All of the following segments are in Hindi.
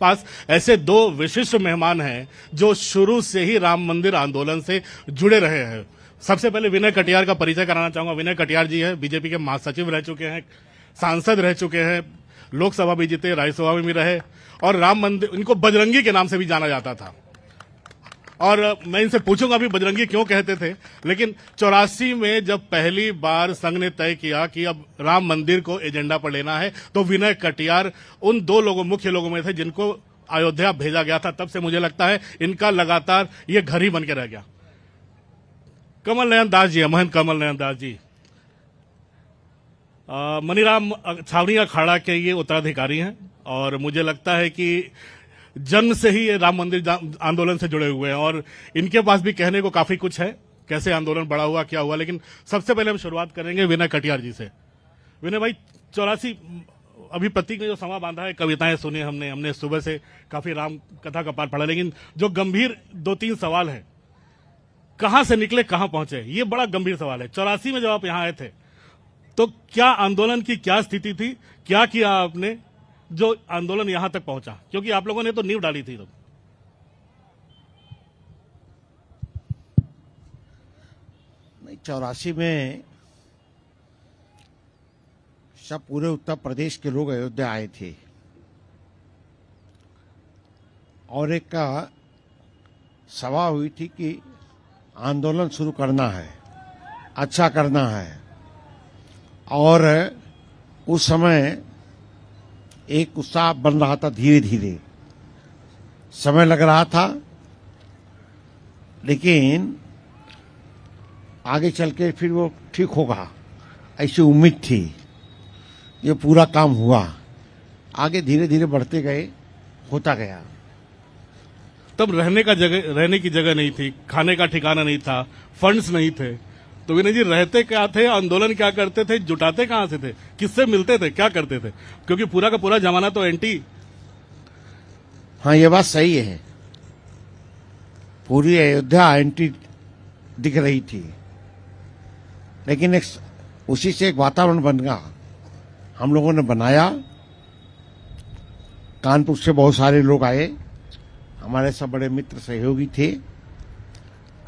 पास ऐसे दो विशिष्ट मेहमान हैं जो शुरू से ही राम मंदिर आंदोलन से जुड़े रहे हैं सबसे पहले विनय कटियार का परिचय कराना चाहूंगा विनय कटियार जी है बीजेपी के महासचिव रह चुके हैं सांसद रह चुके हैं लोकसभा भी जीते राज्यसभा में भी रहे और राम मंदिर इनको बजरंगी के नाम से भी जाना जाता था और मैं इनसे पूछूंगा भी बजरंगी क्यों कहते थे लेकिन चौरासी में जब पहली बार संघ ने तय किया कि अब राम मंदिर को एजेंडा पर लेना है तो विनय कटियार उन दो लोगों मुख्य लोगों में थे जिनको अयोध्या भेजा गया था तब से मुझे लगता है इनका लगातार ये घर ही बन के रह गया कमल नयन दास जी महंत कमल नयन दास जी मनीराम छावनी अखाड़ा के ये उत्तराधिकारी हैं और मुझे लगता है कि जन्म से ही ये राम मंदिर आंदोलन से जुड़े हुए हैं और इनके पास भी कहने को काफी कुछ है कैसे आंदोलन बड़ा हुआ क्या हुआ लेकिन सबसे पहले हम शुरुआत करेंगे विनय कटियार जी से विनय भाई चौरासी अभी प्रतीक ने जो समा बांधा है कविताएं सुने हमने हमने सुबह से काफी राम कथा का पाठ पढ़ा लेकिन जो गंभीर दो तीन सवाल है कहां से निकले कहां पहुंचे ये बड़ा गंभीर सवाल है चौरासी में जब आप यहां आए थे तो क्या आंदोलन की क्या स्थिति थी क्या किया आपने जो आंदोलन यहां तक पहुंचा क्योंकि आप लोगों ने तो नींव डाली थी तो। नहीं चौरासी में सब पूरे उत्तर प्रदेश के लोग अयोध्या आए थे और एक का सभा हुई थी कि आंदोलन शुरू करना है अच्छा करना है और उस समय एक उत्साह बन रहा था धीरे धीरे समय लग रहा था लेकिन आगे चल के फिर वो ठीक होगा ऐसी उम्मीद थी ये पूरा काम हुआ आगे धीरे धीरे बढ़ते गए होता गया तब रहने का जगह रहने की जगह नहीं थी खाने का ठिकाना नहीं था फंड्स नहीं थे तो विनय जी रहते क्या थे आंदोलन क्या करते थे जुटाते कहां से थे किससे मिलते थे क्या करते थे क्योंकि पूरा का पूरा जमाना तो एंटी हाँ ये बात सही है पूरी अयोध्या एंटी दिख रही थी लेकिन एक उसी से एक वातावरण बन गया हम लोगों ने बनाया कानपुर से बहुत सारे लोग आए हमारे सब बड़े मित्र सहयोगी थे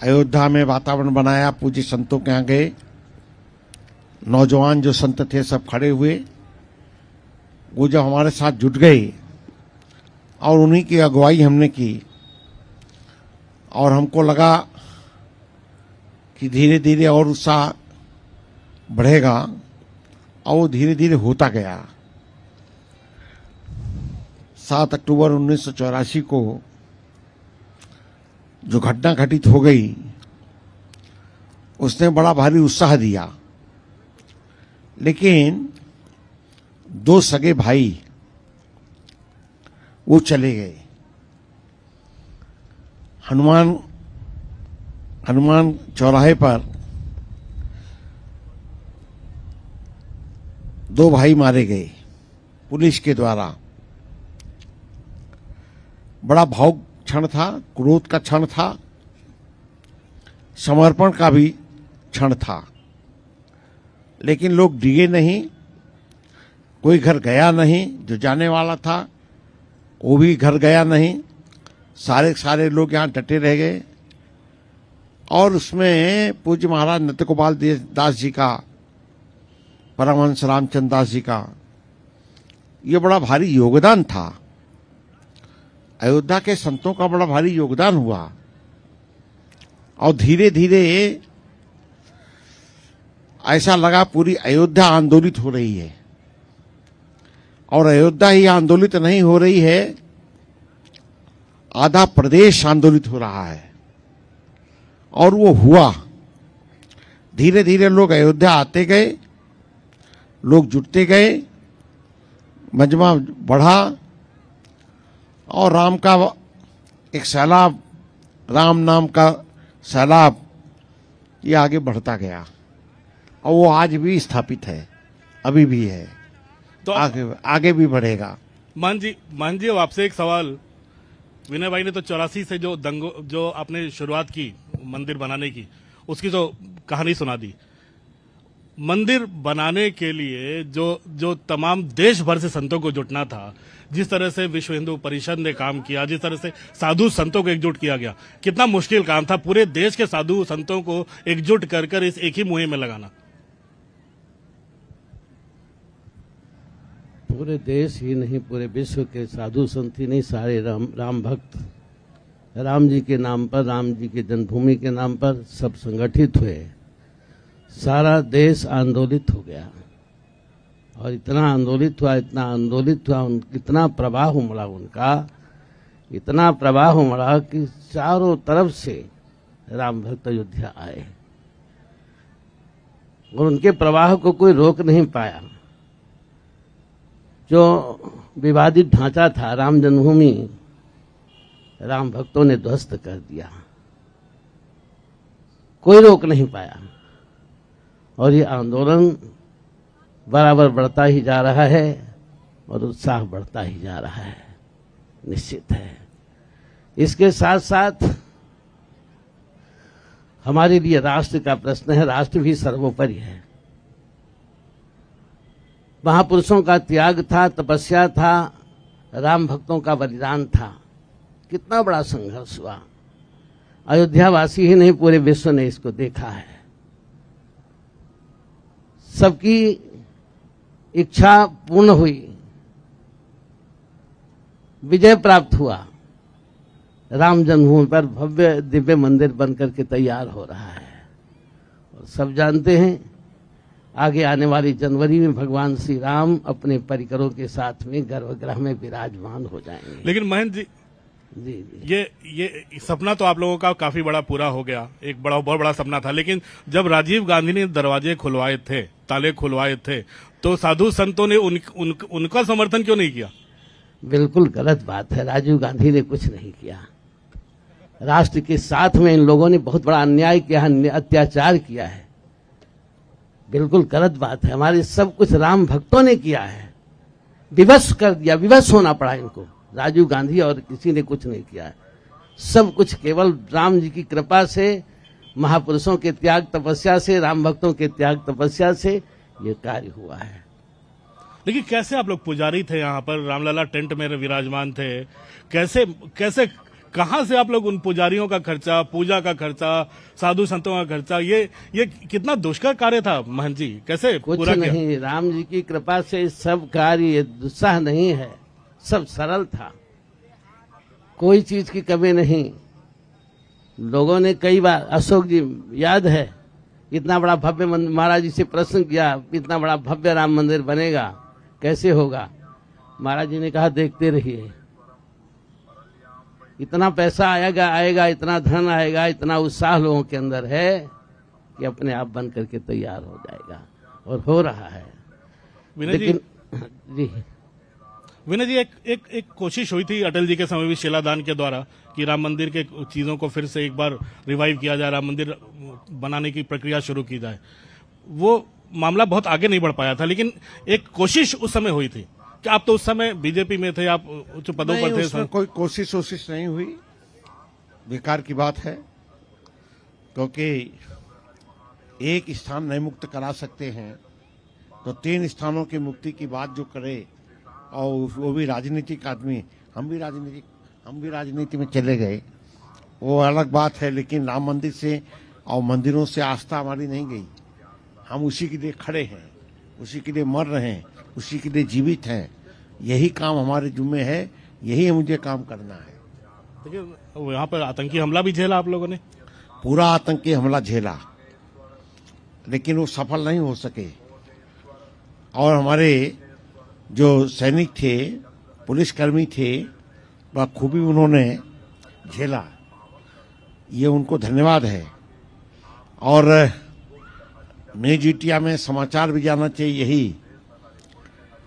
अयोध्या में वातावरण बनाया पूज्य संतों के यहाँ गए नौजवान जो संत थे सब खड़े हुए वो जब हमारे साथ जुट गए और उन्हीं की अगुवाई हमने की और हमको लगा कि धीरे धीरे और उत्साह बढ़ेगा और वो धीरे धीरे होता गया सात अक्टूबर उन्नीस को जो घटना घटित हो गई उसने बड़ा भारी उत्साह दिया लेकिन दो सगे भाई वो चले गए हनुमान हनुमान चौराहे पर दो भाई मारे गए पुलिस के द्वारा बड़ा भावुक क्षण था क्रोध का क्षण था समर्पण का भी क्षण था लेकिन लोग डिगे नहीं कोई घर गया नहीं जो जाने वाला था वो भी घर गया नहीं सारे सारे लोग यहाँ डटे रह गए और उसमें पूज्य महाराज नतगोपाल गोपाल दास जी का परमहंस रामचंद्र दास जी का ये बड़ा भारी योगदान था अयोध्या के संतों का बड़ा भारी योगदान हुआ और धीरे धीरे ऐसा लगा पूरी अयोध्या आंदोलित हो रही है और अयोध्या ही आंदोलित नहीं हो रही है आधा प्रदेश आंदोलित हो रहा है और वो हुआ धीरे धीरे लोग अयोध्या आते गए लोग जुटते गए मजमा बढ़ा और राम का एक सैलाब राम नाम का सैलाब ये आगे बढ़ता गया और वो आज भी स्थापित है अभी भी है तो आगे आगे भी बढ़ेगा मान जी मान जी आपसे एक सवाल विनय भाई ने तो चौरासी से जो दंगो जो आपने शुरुआत की मंदिर बनाने की उसकी जो तो कहानी सुना दी मंदिर बनाने के लिए जो जो तमाम देश भर से संतों को जुटना था जिस तरह से विश्व हिंदू परिषद ने काम किया जिस तरह से साधु संतों को एकजुट किया गया कितना मुश्किल काम था पूरे देश के साधु संतों को एकजुट कर कर इस एक ही मुहिम में लगाना पूरे देश ही नहीं पूरे विश्व के साधु संत ही नहीं सारे राम राम भक्त राम जी के नाम पर राम जी की जन्मभूमि के नाम पर सब संगठित हुए सारा देश आंदोलित हो गया और इतना आंदोलित हुआ इतना आंदोलित हुआ उन कितना प्रवाह उमड़ा उनका इतना प्रवाह उमड़ा कि चारों तरफ से राम भक्त अयोध्या आए और उनके प्रवाह को कोई रोक नहीं पाया जो विवादित ढांचा था राम जन्मभूमि राम भक्तों ने ध्वस्त कर दिया कोई रोक नहीं पाया और ये आंदोलन बराबर बढ़ता ही जा रहा है और उत्साह बढ़ता ही जा रहा है निश्चित है इसके साथ साथ हमारे लिए राष्ट्र का प्रश्न है राष्ट्र भी सर्वोपरि है महापुरुषों का त्याग था तपस्या था राम भक्तों का बलिदान था कितना बड़ा संघर्ष हुआ अयोध्या वासी ही नहीं पूरे विश्व ने इसको देखा है सबकी इच्छा पूर्ण हुई विजय प्राप्त हुआ राम जन्मभूमि पर भव्य दिव्य मंदिर बनकर के तैयार हो रहा है और सब जानते हैं आगे आने वाली जनवरी में भगवान श्री राम अपने परिकरों के साथ में गर्भगृह में विराजमान हो जाएंगे लेकिन महेंद्र जी जी, जी ये ये सपना तो आप लोगों का काफी बड़ा पूरा हो गया एक बड़ा बहुत बड़ा सपना था लेकिन जब राजीव गांधी ने दरवाजे खुलवाए थे ताले खुलवाए थे तो साधु संतों ने उन, उन, उनका समर्थन क्यों नहीं किया बिल्कुल गलत बात है राजीव गांधी ने कुछ नहीं किया राष्ट्र के साथ में इन लोगों ने बहुत बड़ा अन्याय किया अत्याचार किया है बिल्कुल गलत बात है हमारे सब कुछ राम भक्तों ने किया है विवश कर दिया विवश होना पड़ा इनको राजीव गांधी और किसी ने कुछ नहीं किया है सब कुछ केवल राम जी की कृपा से महापुरुषों के त्याग तपस्या से राम भक्तों के त्याग तपस्या से ये कार्य हुआ है लेकिन कैसे आप लोग पुजारी थे यहाँ पर रामलला टेंट में विराजमान थे कैसे कैसे कहाँ से आप लोग उन पुजारियों का खर्चा पूजा का खर्चा साधु संतों का खर्चा ये ये कितना दुष्कर कार्य था महन जी कैसे कुछ पूरा नहीं राम जी की कृपा से सब कार्य दुस्साह नहीं है सब सरल था कोई चीज की कमी नहीं लोगों ने कई बार अशोक जी याद है इतना बड़ा भव्य मंदिर महाराज जी से प्रश्न किया इतना बड़ा भव्य राम मंदिर बनेगा कैसे होगा महाराज जी ने कहा देखते रहिए इतना पैसा आएगा आएगा इतना धन आएगा इतना उत्साह लोगों के अंदर है कि अपने आप बन करके तैयार हो जाएगा और हो रहा है लेकिन जी विनय जी एक, एक एक कोशिश हुई थी अटल जी के समय भी शिलादान के द्वारा कि राम मंदिर के चीजों को फिर से एक बार रिवाइव किया जाए राम मंदिर बनाने की प्रक्रिया शुरू की जाए वो मामला बहुत आगे नहीं बढ़ पाया था लेकिन एक कोशिश उस समय हुई थी कि आप तो उस समय बीजेपी में थे आप उच्च पदों पर थे सर कोई कोशिश वोशिश नहीं हुई बेकार की बात है क्योंकि एक स्थान नहीं मुक्त करा सकते हैं तो तीन स्थानों की मुक्ति की बात जो करे और वो भी राजनीतिक आदमी हम भी राजनीतिक हम भी राजनीति में चले गए वो अलग बात है लेकिन राम मंदिर से और मंदिरों से आस्था हमारी नहीं गई हम उसी के लिए खड़े हैं उसी के लिए मर रहे हैं उसी के लिए जीवित हैं यही काम हमारे जुम्मे है यही मुझे काम करना है देखिए यहाँ पर आतंकी हमला भी झेला आप लोगों ने पूरा आतंकी हमला झेला लेकिन वो सफल नहीं हो सके और हमारे जो सैनिक थे पुलिसकर्मी थे खूबी उन्होंने झेला ये उनको धन्यवाद है और नई जीटिया में समाचार भी जाना चाहिए यही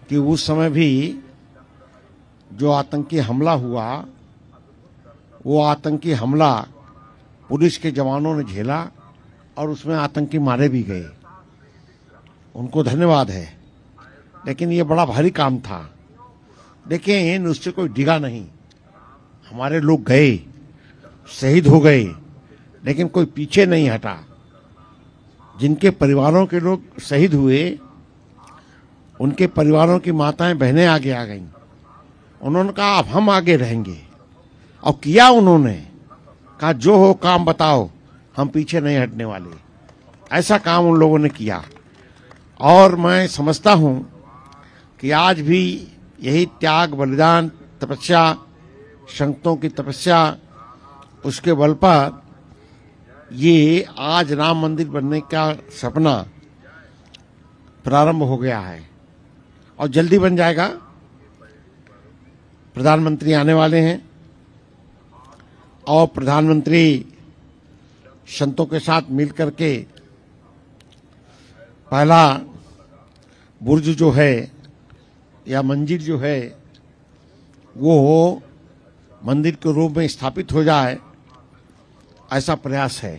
कि उस समय भी जो आतंकी हमला हुआ वो आतंकी हमला पुलिस के जवानों ने झेला और उसमें आतंकी मारे भी गए उनको धन्यवाद है लेकिन ये बड़ा भारी काम था लेकिन उससे कोई डिगा नहीं हमारे लोग गए शहीद हो गए लेकिन कोई पीछे नहीं हटा जिनके परिवारों के लोग शहीद हुए उनके परिवारों की माताएं बहनें आगे आ गईं उन्होंने कहा अब हम आगे रहेंगे और किया उन्होंने कहा जो हो काम बताओ हम पीछे नहीं हटने वाले ऐसा काम उन लोगों ने किया और मैं समझता हूं कि आज भी यही त्याग बलिदान तपस्या संतों की तपस्या उसके बल पर ये आज राम मंदिर बनने का सपना प्रारंभ हो गया है और जल्दी बन जाएगा प्रधानमंत्री आने वाले हैं और प्रधानमंत्री संतों के साथ मिलकर के पहला बुर्ज जो है या मंदिर जो है वो हो मंदिर के रूप में स्थापित हो जाए ऐसा प्रयास है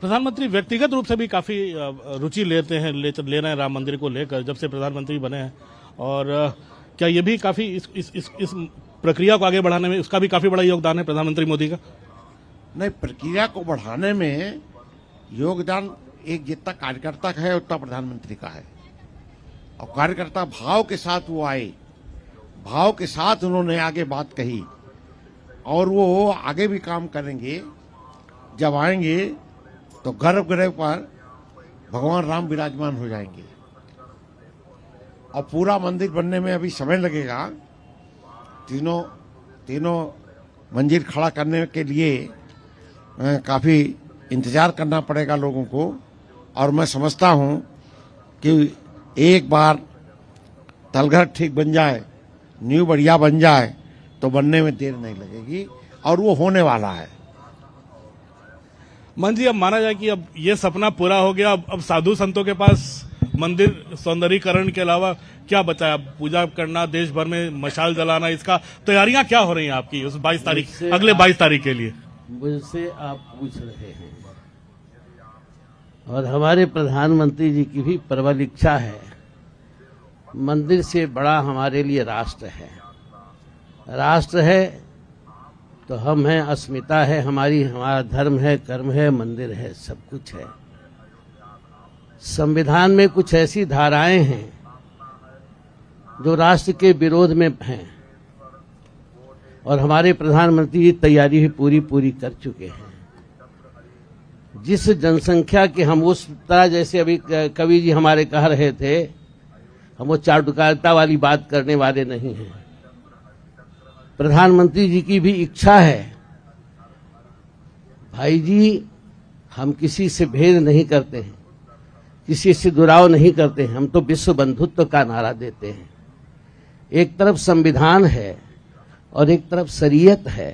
प्रधानमंत्री व्यक्तिगत रूप से भी काफी रुचि लेते हैं ले, ले रहे हैं राम मंदिर को लेकर जब से प्रधानमंत्री बने हैं और क्या ये भी काफी इस इस इस, इस प्रक्रिया को आगे बढ़ाने में उसका भी काफी बड़ा योगदान है प्रधानमंत्री मोदी का नहीं प्रक्रिया को बढ़ाने में योगदान एक जितना कार्यकर्ता का है उतना प्रधानमंत्री का है और कार्यकर्ता भाव के साथ वो आए भाव के साथ उन्होंने आगे बात कही और वो आगे भी काम करेंगे जब आएंगे तो गर्भ ग्रह पर भगवान राम विराजमान हो जाएंगे और पूरा मंदिर बनने में अभी समय लगेगा तीनों तीनों मंदिर खड़ा करने के लिए काफ़ी इंतज़ार करना पड़ेगा लोगों को और मैं समझता हूँ कि एक बार तलघर ठीक बन जाए न्यू बढ़िया बन जाए तो बनने में देर नहीं लगेगी और वो होने वाला है मन जी अब माना जाए कि अब ये सपना पूरा हो गया अब अब साधु संतों के पास मंदिर सौंदर्यीकरण के अलावा क्या बचा है पूजा करना देश भर में मशाल जलाना इसका तैयारियां क्या हो रही हैं आपकी उस 22 तारीख अगले 22 तारीख के लिए मुझसे आप पूछ रहे हैं और हमारे प्रधानमंत्री जी की भी प्रबल इच्छा है मंदिर से बड़ा हमारे लिए राष्ट्र है राष्ट्र है तो हम हैं अस्मिता है हमारी हमारा धर्म है कर्म है मंदिर है सब कुछ है संविधान में कुछ ऐसी धाराएं हैं जो राष्ट्र के विरोध में हैं और हमारे प्रधानमंत्री जी तैयारी भी पूरी पूरी कर चुके हैं जिस जनसंख्या के हम उस तरह जैसे अभी कवि जी हमारे कह रहे थे हम वो चाटुकारिता वाली बात करने वाले नहीं हैं प्रधानमंत्री जी की भी इच्छा है भाई जी हम किसी से भेद नहीं करते हैं किसी से दुराव नहीं करते हैं हम तो विश्व बंधुत्व का नारा देते हैं एक तरफ संविधान है और एक तरफ शरीयत है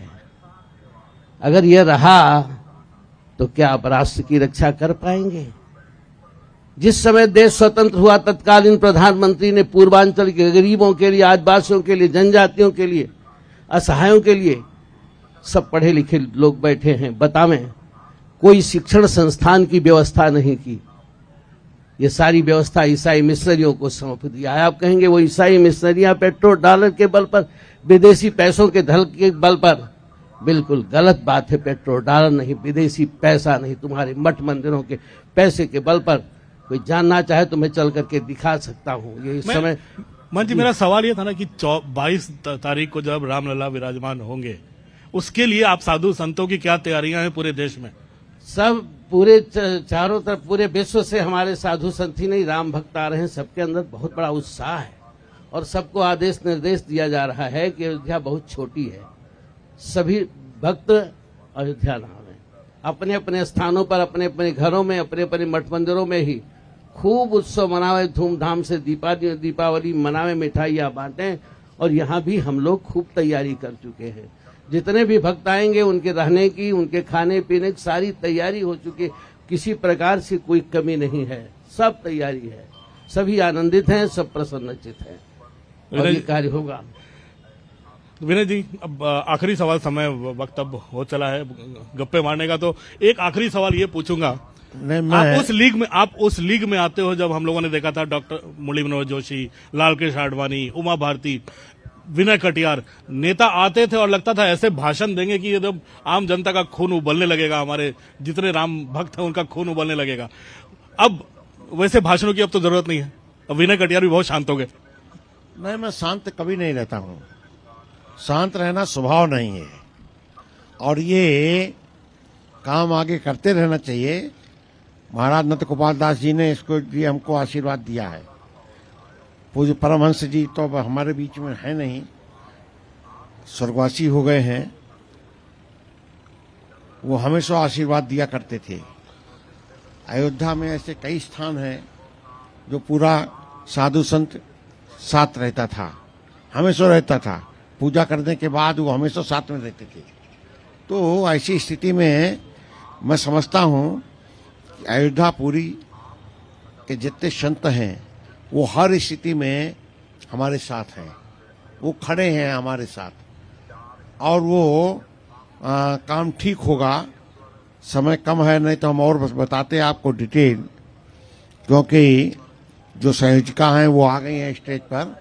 अगर यह रहा तो क्या आप राष्ट्र की रक्षा कर पाएंगे जिस समय देश स्वतंत्र हुआ तत्कालीन प्रधानमंत्री ने पूर्वांचल के गरीबों के लिए आदिवासियों के लिए जनजातियों के लिए असहायों के लिए सब पढ़े लिखे लोग बैठे हैं बतावें कोई शिक्षण संस्थान की व्यवस्था नहीं की ये सारी व्यवस्था ईसाई मिशनरियों को सौंप दिया है आप कहेंगे वो ईसाई मिशनरियां पेट्रोल डॉलर के बल पर विदेशी पैसों के धल के बल पर बिल्कुल गलत बात है पेट्रोल डालर नहीं विदेशी पैसा नहीं तुम्हारे मठ मंदिरों के पैसे के बल पर कोई जानना चाहे तो मैं चल करके दिखा सकता हूँ ये इस समय मन जी मेरा सवाल ये था ना कि बाईस तारीख को जब रामलला विराजमान होंगे उसके लिए आप साधु संतों की क्या तैयारियां हैं पूरे देश में सब पूरे चारों तरफ पूरे विश्व से हमारे साधु संत ही नहीं राम भक्त आ रहे हैं सबके अंदर बहुत बड़ा उत्साह है और सबको आदेश निर्देश दिया जा रहा है कि अयोध्या बहुत छोटी है सभी भक्त अयोध्या धाम में अपने अपने स्थानों पर अपने अपने घरों में अपने अपने मठ मंदिरों में ही खूब उत्सव मनावे धूमधाम से दीपावली दीपावली मनावे मिठाइयाँ बांटें और यहाँ भी हम लोग खूब तैयारी कर चुके हैं जितने भी भक्त आएंगे उनके रहने की उनके खाने पीने की सारी तैयारी हो चुकी किसी प्रकार से कोई कमी नहीं है सब तैयारी है सभी आनंदित हैं सब प्रसन्नचित हैं और ये कार्य होगा विनय जी अब आखिरी सवाल समय वक्त अब हो चला है गप्पे मारने का तो एक आखिरी सवाल ये पूछूंगा नहीं मैं आप उस लीग में आप उस लीग में आते हो जब हम लोगों ने देखा था डॉक्टर मुरली मनोहर जोशी लाल कृष्ण आडवाणी उमा भारती विनय कटियार नेता आते थे और लगता था ऐसे भाषण देंगे कि ये जब तो आम जनता का खून उबलने लगेगा हमारे जितने राम भक्त हैं उनका खून उबलने लगेगा अब वैसे भाषणों की अब तो जरूरत नहीं है अब विनय कटियार भी बहुत शांत हो गए नहीं मैं शांत कभी नहीं रहता हूँ शांत रहना स्वभाव नहीं है और ये काम आगे करते रहना चाहिए महाराज नंद गोपाल दास जी ने इसको भी हमको आशीर्वाद दिया है पूज्य परमहंस जी तो अब हमारे बीच में है नहीं स्वर्गवासी हो गए हैं वो हमेशा आशीर्वाद दिया करते थे अयोध्या में ऐसे कई स्थान हैं जो पूरा साधु संत साथ रहता था हमेशा रहता था पूजा करने के बाद वो हमेशा साथ में रहते थे तो ऐसी स्थिति में मैं समझता हूँ अयोध्यापुरी के जितने संत हैं वो हर स्थिति में हमारे साथ हैं वो खड़े हैं हमारे साथ और वो आ, काम ठीक होगा समय कम है नहीं तो हम और बस बताते हैं आपको डिटेल क्योंकि जो संयोजिका हैं वो आ गई हैं स्टेज पर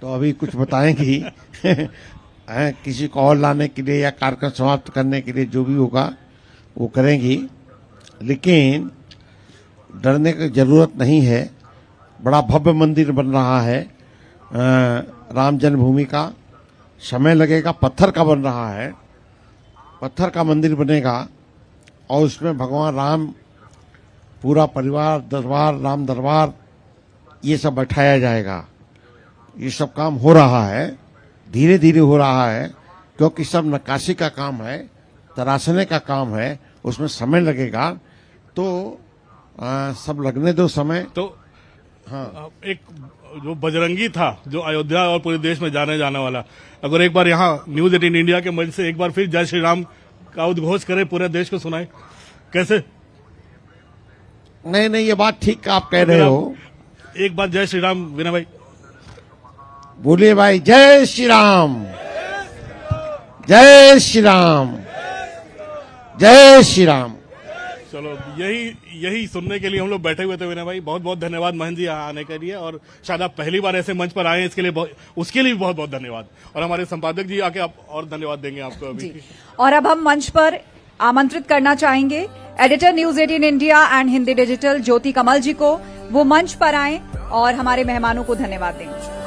तो अभी कुछ बताएंगी किसी को और लाने के लिए या कार्यक्रम समाप्त करने के लिए जो भी होगा वो करेंगी लेकिन डरने की ज़रूरत नहीं है बड़ा भव्य मंदिर बन रहा है राम जन्मभूमि का समय लगेगा पत्थर का बन रहा है पत्थर का मंदिर बनेगा और उसमें भगवान राम पूरा परिवार दरबार राम दरबार ये सब बैठाया जाएगा ये सब काम हो रहा है धीरे धीरे हो रहा है क्योंकि सब नक्काशी का काम है तराशने का काम है उसमें समय लगेगा तो आ, सब लगने दो समय तो हाँ एक जो बजरंगी था जो अयोध्या और पूरे देश में जाने जाने वाला अगर एक बार यहाँ न्यूज एटीन इंडिया के मंच से एक बार फिर जय श्री राम का उद्घोष करे पूरे देश को सुनाए कैसे नहीं नहीं ये बात ठीक आप कह रहे हो एक बार जय श्री राम विनय भाई बोले भाई जय श्री राम जय श्री राम जय श्री राम चलो यही यही सुनने के लिए हम लोग बैठे हुए थे विनय भाई बहुत बहुत धन्यवाद महन जी यहाँ आने के लिए और शायद आप पहली बार ऐसे मंच पर आए इसके लिए उसके लिए भी बहुत बहुत धन्यवाद और हमारे संपादक जी आके आप और धन्यवाद देंगे आपको अभी और अब हम मंच पर आमंत्रित करना चाहेंगे editor news eighteen India and Hindi digital Jyoti Kamal ji को वो मंच पर आए और हमारे मेहमानों को धन्यवाद देंगे